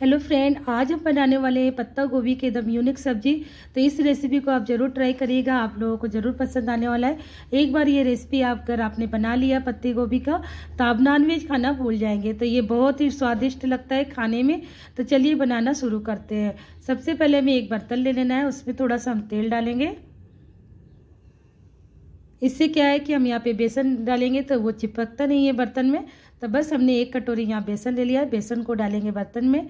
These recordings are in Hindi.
हेलो फ्रेंड आज हम बनाने वाले हैं पत्ता गोभी के एकदम यूनिक सब्जी तो इस रेसिपी को आप ज़रूर ट्राई करिएगा आप लोगों को ज़रूर पसंद आने वाला है एक बार ये रेसिपी आप अगर आपने बना लिया पत्ते गोभी का तो आप नॉनवेज खाना भूल जाएंगे तो ये बहुत ही स्वादिष्ट लगता है खाने में तो चलिए बनाना शुरू करते हैं सबसे पहले हमें एक बर्तन ले लेना है उसमें थोड़ा सा हम तेल डालेंगे इससे क्या है कि हम यहाँ पे बेसन डालेंगे तो वो चिपकता नहीं है बर्तन में तो बस हमने एक कटोरी यहाँ बेसन ले लिया बेसन को डालेंगे बर्तन में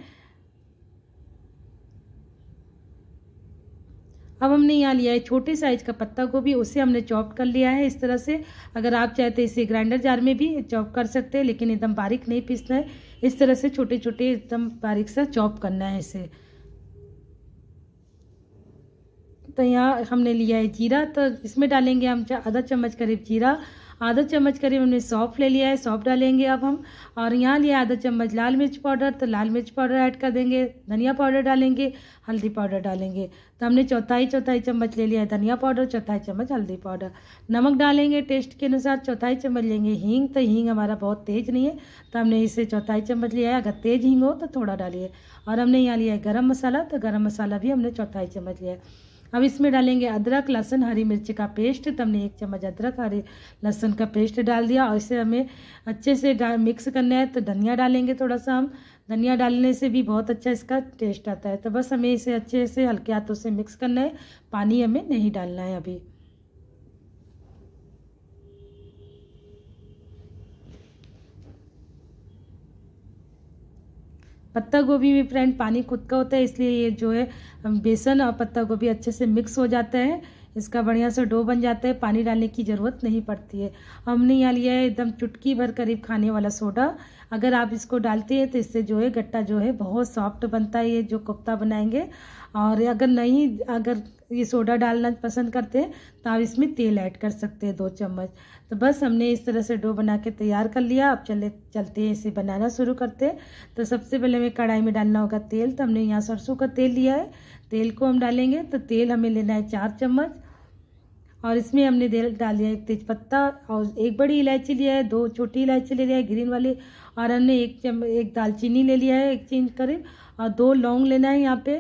अब हमने यहाँ लिया है छोटे साइज का पत्ता गोभी उसे हमने चॉप कर लिया है इस तरह से अगर आप चाहे तो इसे ग्राइंडर जार में भी चॉप कर सकते हैं लेकिन एकदम बारीक नहीं पीसना है इस तरह से छोटे छोटे एकदम बारीक सा चॉप करना है इसे तो यहाँ हमने लिया है जीरा तो इसमें डालेंगे हम आधा चम्मच करीब जीरा आधा चम्मच करीब हमने सौंफ ले लिया है सौंफ डालेंगे अब हम और यहाँ लिया आधा चम्मच लाल मिर्च पाउडर तो लाल मिर्च पाउडर ऐड कर देंगे धनिया पाउडर डालेंगे हल्दी पाउडर डालेंगे तो हमने चौथाई चौथाई चम्मच ले लिया है धनिया पाउडर चौथाई चम्मच हल्दी पाउडर नमक डालेंगे टेस्ट के अनुसार चौथाई चम्मच लेंगे हींग तो हींग हमारा बहुत तेज़ नहीं है तो हमने इसे चौथाई चम्मच लिया है अगर तेज़ हींग हो तो थोड़ा डालिए और हमने यहाँ लिया है गर्म मसाला तो गर्म मसाला भी हमने चौथाई चम्मच लिया है अब इसमें डालेंगे अदरक लहसुन हरी मिर्च का पेस्ट हमने एक चम्मच अदरक हरी लहसुन का पेस्ट डाल दिया और इसे हमें अच्छे से मिक्स करना है तो धनिया डालेंगे थोड़ा सा हम धनिया डालने से भी बहुत अच्छा इसका टेस्ट आता है तो बस हमें इसे अच्छे से हल्के हाथों से मिक्स करना है पानी हमें नहीं डालना है अभी पत्ता गोभी में फ्रेंड पानी खुद का होता है इसलिए ये जो है बेसन और पत्ता गोभी अच्छे से मिक्स हो जाता है इसका बढ़िया से डो बन जाता है पानी डालने की ज़रूरत नहीं पड़ती है हमने यहाँ लिया है एकदम चुटकी भर करीब खाने वाला सोडा अगर आप इसको डालते हैं तो इससे जो है गट्टा जो है बहुत सॉफ्ट बनता है ये जो कोफ्ता बनाएंगे और अगर नहीं अगर ये सोडा डालना पसंद करते हैं तो आप इसमें तेल ऐड कर सकते हैं दो चम्मच तो बस हमने इस तरह से डो बना के तैयार कर लिया अब चले चलते हैं इसे बनाना शुरू करते हैं तो सबसे पहले हमें कढ़ाई में डालना होगा तेल तो हमने यहाँ सरसों का तेल लिया है तेल को हम डालेंगे तो तेल हमें लेना है चार चम्मच और इसमें हमने डाल दिया एक तेज़पत्ता और एक बड़ी इलायची लिया है दो छोटी इलायची ले लिया है ग्रीन वाली और हमने एक चम एक दालचीनी ले लिया है एक चेंज करीब और दो लौंग लेना है यहाँ पे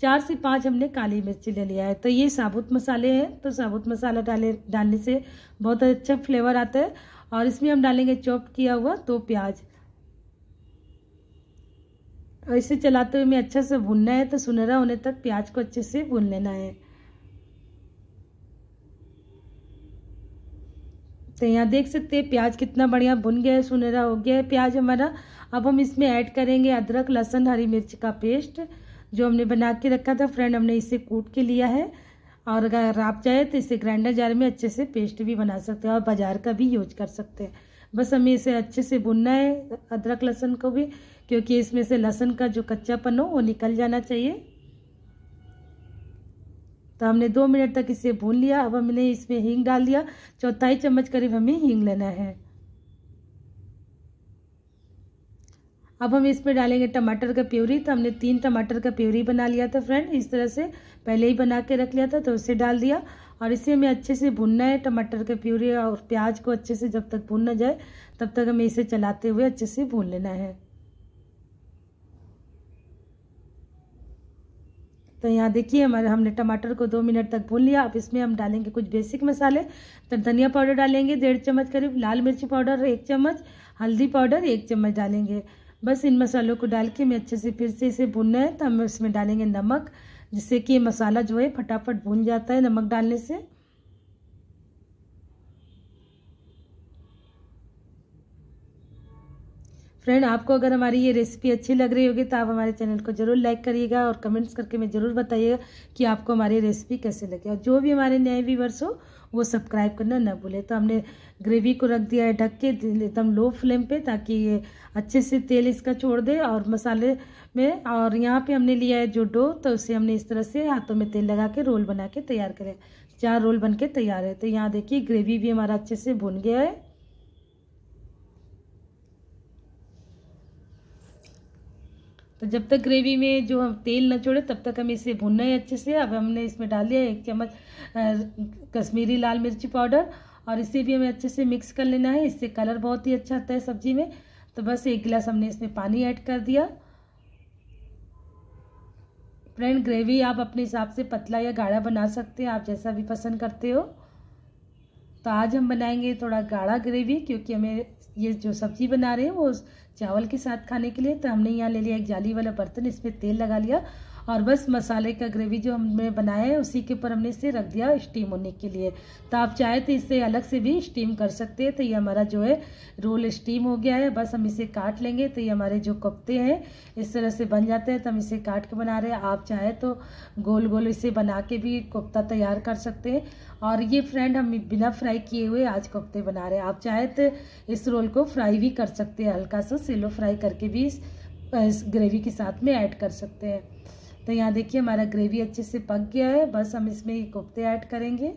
चार से पाँच हमने काली मिर्ची ले लिया है तो ये साबुत मसाले हैं तो साबुत मसाला डाले डालने से बहुत अच्छा फ्लेवर आता है और इसमें हम डालेंगे चॉप किया हुआ दो प्याज और इसे चलाते हुए हमें अच्छा से भुनना है तो सुनहरा होने तक प्याज को अच्छे से भून लेना है तो यहाँ देख सकते हैं प्याज कितना बढ़िया भुन गया है सुनहरा हो गया है प्याज हमारा अब हम इसमें ऐड करेंगे अदरक लहसुन हरी मिर्च का पेस्ट जो हमने बना के रखा था फ्रेंड हमने इसे कूट के लिया है और अगर आप चाहें तो इसे ग्राइंडर जार में अच्छे से पेस्ट भी बना सकते हैं और बाजार का भी यूज कर सकते हैं बस हमें इसे अच्छे से भुनना है अदरक लहसुन को भी क्योंकि इसमें से लहसुन का जो कच्चापन हो वो निकल जाना चाहिए तो हमने दो मिनट तक इसे भून लिया अब हमने इसमें हींग डाल दिया चौथाई चम्मच करीब हमें हींग लेना है अब हम इसमें डालेंगे टमाटर का प्यूरी तो हमने तीन टमाटर का प्यूरी बना लिया था फ्रेंड इस तरह से पहले ही बना के रख लिया था तो उसे डाल दिया और इसे हमें अच्छे से भुनना है टमाटर के प्यूरी और प्याज को अच्छे से जब तक भुन ना जाए तब तक हमें इसे चलाते हुए अच्छे से भून लेना है तो यहाँ देखिए हमारे हमने टमाटर को दो मिनट तक भून लिया अब इसमें हम डालेंगे कुछ बेसिक मसाले तो धनिया पाउडर डालेंगे डेढ़ चम्मच करीब लाल मिर्ची पाउडर एक चम्मच हल्दी पाउडर एक चम्मच डालेंगे बस इन मसालों को डाल के हमें अच्छे से फिर से इसे भूनना है तो हम इसमें डालेंगे नमक जिससे कि मसाला जो है फटाफट भून जाता है नमक डालने से फ्रेंड आपको अगर हमारी ये रेसिपी अच्छी लग रही होगी तो आप हमारे चैनल को जरूर लाइक करिएगा और कमेंट्स करके मैं ज़रूर बताइएगा कि आपको हमारी रेसिपी कैसे लगी और जो भी हमारे नए व्यूवर्स हो वो सब्सक्राइब करना ना भूले तो हमने ग्रेवी को रख दिया है ढक के एकदम लो फ्लेम पे ताकि ये अच्छे से तेल इसका छोड़ दे और मसाले में और यहाँ पे हमने लिया है जो डो तो उसे हमने इस तरह से हाथों में तेल लगा के रोल बना के तैयार करें चार रोल बन के तैयार है तो यहाँ देखिए ग्रेवी भी हमारा अच्छे से भुन गया है तो जब तक ग्रेवी में जो हम तेल न छोड़े तब तक हमें इसे भुनना है अच्छे से अब हमने इसमें डाल दिया एक चम्मच कश्मीरी लाल मिर्ची पाउडर और इसे भी हमें अच्छे से मिक्स कर लेना है इससे कलर बहुत ही अच्छा आता है सब्जी में तो बस एक गिलास हमने इसमें पानी ऐड कर दिया फ्रेंड ग्रेवी आप अपने हिसाब से पतला या गाढ़ा बना सकते हैं आप जैसा भी पसंद करते हो तो आज हम बनाएंगे थोड़ा गाढ़ा ग्रेवी क्योंकि हमें ये जो सब्ज़ी बना रहे हैं वो चावल के साथ खाने के लिए तो हमने यहाँ ले लिया एक जाली वाला बर्तन इसमें तेल लगा लिया और बस मसाले का ग्रेवी जो हमने बनाया है उसी के ऊपर हमने इसे रख दिया स्टीम होने के लिए तो आप चाहे तो इसे अलग से भी स्टीम कर सकते हैं तो ये हमारा जो है रोल स्टीम हो गया है बस हम इसे काट लेंगे तो ये हमारे जो कोफ्ते हैं इस तरह से बन जाते हैं तो हम इसे काट के बना रहे हैं आप चाहे तो गोल गोल इसे बना के भी कोफ्ता तैयार कर सकते हैं और ये फ्रेंड हम बिना फ्राई किए हुए आज कोफ्ते बना रहे हैं आप चाहे तो इस रोल को फ्राई भी कर सकते हैं हल्का सा सेलो फ्राई करके भी इस ग्रेवी के साथ में ऐड कर सकते हैं तो यहाँ देखिए हमारा ग्रेवी अच्छे से पक गया है बस हम इसमें ये कोफ्ते ऐड करेंगे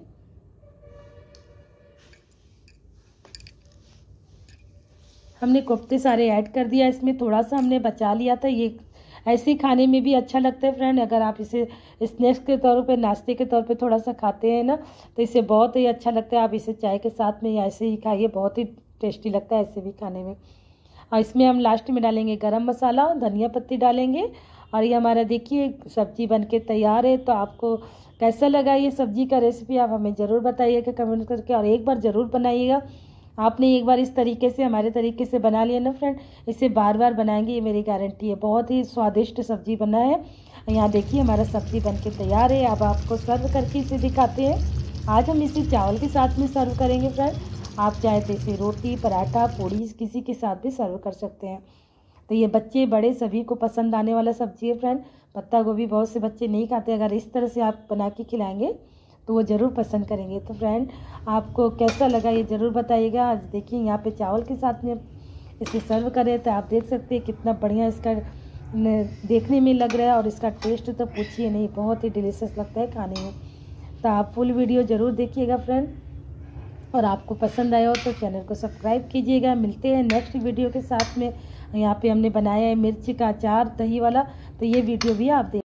हमने कोफ्ते सारे ऐड कर दिया इसमें थोड़ा सा हमने बचा लिया था ये ऐसे खाने में भी अच्छा लगता है फ्रेंड अगर आप इसे स्नैक्स के तौर पे नाश्ते के तौर पे थोड़ा सा खाते हैं ना तो इसे बहुत ही अच्छा लगता है आप इसे चाय के साथ में या ऐसे ही खाइए बहुत ही टेस्टी लगता है ऐसे भी खाने में और इसमें हम लास्ट में डालेंगे गर्म मसाला धनिया पत्ती डालेंगे और ये हमारा देखिए सब्ज़ी बन के तैयार है तो आपको कैसा लगा ये सब्ज़ी का रेसिपी आप हमें ज़रूर बताइएगा कमेंट करके और एक बार ज़रूर बनाइएगा आपने एक बार इस तरीके से हमारे तरीके से बना लिया ना फ्रेंड इसे बार बार बनाएंगे ये मेरी गारंटी है बहुत ही स्वादिष्ट सब्ज़ी बना है यहाँ देखिए हमारा सब्ज़ी बन के तैयार है अब आपको सर्व करके इसे दिखाते हैं आज हम इसे चावल के साथ में सर्व करेंगे फ्रेंड आप चाहे तो इसे रोटी पराठा पूड़ी किसी के साथ भी सर्व कर सकते हैं तो ये बच्चे बड़े सभी को पसंद आने वाला सब्जी है फ्रेंड पत्ता गोभी बहुत से बच्चे नहीं खाते अगर इस तरह से आप बना के खिलाएंगे तो वो ज़रूर पसंद करेंगे तो फ्रेंड आपको कैसा लगा ये ज़रूर बताइएगा आज देखिए यहाँ पे चावल के साथ में इसे सर्व करें तो आप देख सकते हैं कितना बढ़िया इसका देखने में लग रहा है और इसका टेस्ट तो पूछिए नहीं बहुत ही डिलीशियस लगता है खाने में तो आप फुल वीडियो ज़रूर देखिएगा फ्रेंड और आपको पसंद आया हो तो चैनल को सब्सक्राइब कीजिएगा मिलते हैं नेक्स्ट वीडियो के साथ में यहाँ पे हमने बनाया है मिर्ची का अचार दही वाला तो ये वीडियो भी आप देख